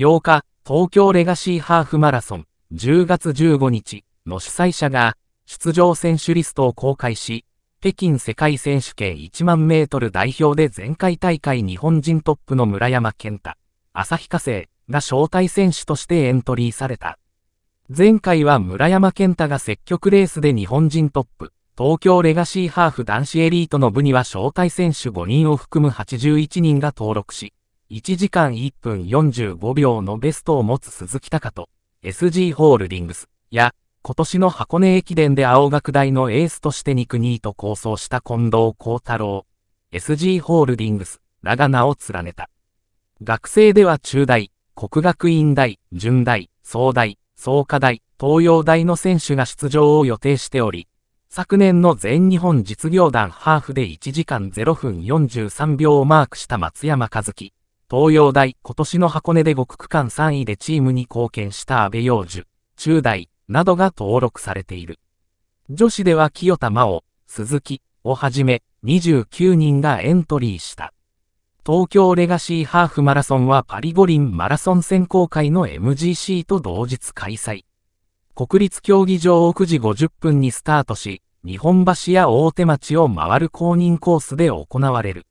8日、東京レガシーハーフマラソン10月15日の主催者が出場選手リストを公開し、北京世界選手権1万メートル代表で前回大会日本人トップの村山健太、旭化成が招待選手としてエントリーされた。前回は村山健太が積極レースで日本人トップ、東京レガシーハーフ男子エリートの部には招待選手5人を含む81人が登録し、1時間1分45秒のベストを持つ鈴木隆と、SG ホールディングスや、今年の箱根駅伝で青学大のエースとして肉区2位と構想した近藤幸太郎、SG ホールディングスらが名を連ねた。学生では中大、国学院大、順大、総大、創科大、東洋大の選手が出場を予定しており、昨年の全日本実業団ハーフで1時間0分43秒をマークした松山和樹、東洋大、今年の箱根で5区間3位でチームに貢献した安倍洋樹、中大、などが登録されている。女子では清田真央、鈴木をはじめ29人がエントリーした。東京レガシーハーフマラソンはパリ五輪マラソン選考会の MGC と同日開催。国立競技場を9時50分にスタートし、日本橋や大手町を回る公認コースで行われる。